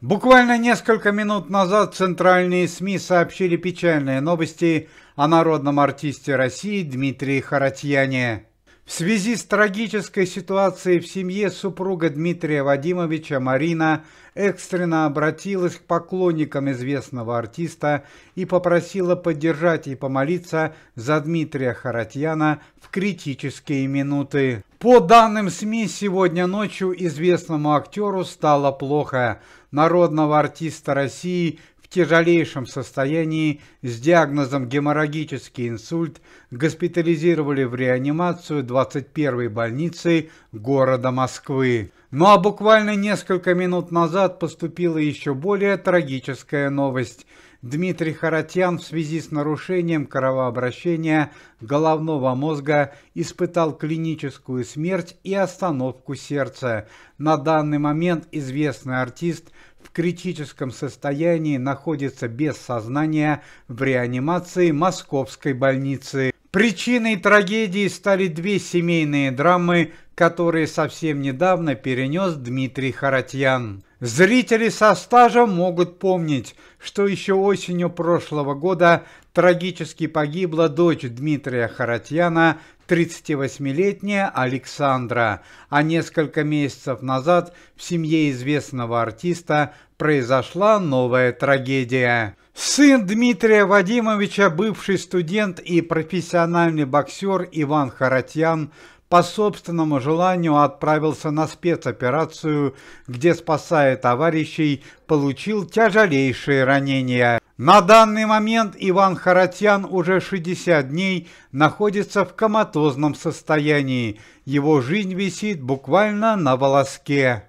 Буквально несколько минут назад центральные СМИ сообщили печальные новости о народном артисте России Дмитрии Харатьяне. В связи с трагической ситуацией в семье супруга Дмитрия Вадимовича Марина экстренно обратилась к поклонникам известного артиста и попросила поддержать и помолиться за Дмитрия Харатьяна в критические минуты. По данным СМИ, сегодня ночью известному актеру стало плохо. Народного артиста России в тяжелейшем состоянии с диагнозом геморрагический инсульт госпитализировали в реанимацию 21-й больницы города Москвы. Ну а буквально несколько минут назад поступила еще более трагическая новость. Дмитрий Харатьян в связи с нарушением кровообращения головного мозга испытал клиническую смерть и остановку сердца. На данный момент известный артист – в критическом состоянии находится без сознания в реанимации московской больницы. Причиной трагедии стали две семейные драмы, которые совсем недавно перенес Дмитрий Харатьян. Зрители со стажем могут помнить, что еще осенью прошлого года трагически погибла дочь Дмитрия Харатьяна, 38-летняя Александра, а несколько месяцев назад в семье известного артиста произошла новая трагедия. Сын Дмитрия Вадимовича, бывший студент и профессиональный боксер Иван Харатьян, по собственному желанию отправился на спецоперацию, где, спасая товарищей, получил тяжелейшие ранения. На данный момент Иван Харатьян уже 60 дней находится в коматозном состоянии. Его жизнь висит буквально на волоске.